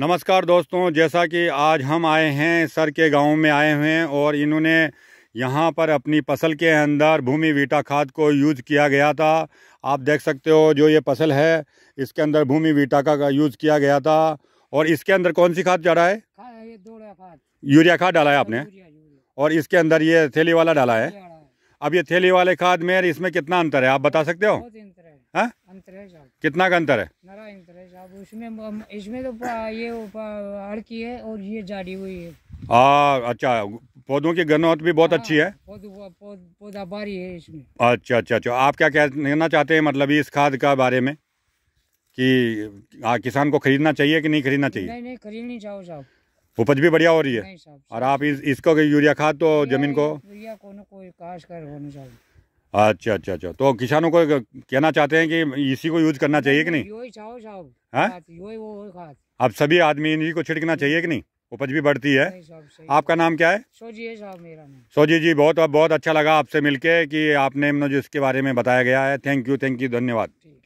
नमस्कार दोस्तों जैसा कि आज हम आए हैं सर के गांव में आए हुए हैं और इन्होंने यहाँ पर अपनी फसल के अंदर भूमि वीटा खाद को यूज किया गया था आप देख सकते हो जो ये फसल है इसके अंदर भूमि वीटा का, का यूज किया गया था और इसके अंदर कौन सी खाद डाला है यूरिया खाद डाला है आपने हाँ, और इसके अंदर ये थैली वाला डाला है अब ये थैली वाले खाद में इसमें कितना अंतर है आप बता सकते हो हाँ? है कितना का अंतर है इसमें तो ये हड़की है और ये जाड़ी हुई है आ, अच्छा पौधों की गनौत भी बहुत आ, हाँ, अच्छी है पौधा पौद, बारी है इसमें अच्छा अच्छा अच्छा आप क्या कहना चाहते हैं मतलब इस खाद का बारे में कि आ, किसान को खरीदना चाहिए कि नहीं खरीदना चाहिए नहीं नहीं खरीदनी चाहो साहब उपज भी बढ़िया हो रही है और आप इस, इसको यूरिया खाद तो जमीन को यूरिया को काश कर होनी चाहिए अच्छा अच्छा अच्छा तो किसानों को कहना चाहते हैं कि इसी को यूज करना चाहिए कि नहीं हाँ? अब सभी आदमी इन्हीं को छिड़कना चाहिए कि नहीं उपज भी बढ़ती है आपका नाम क्या है सोजी साहब मेरा नाम सोजी जी बहुत बहुत अच्छा लगा आपसे मिलके कि आपने मुझे इसके बारे में बताया गया है थैंक यू थैंक यू धन्यवाद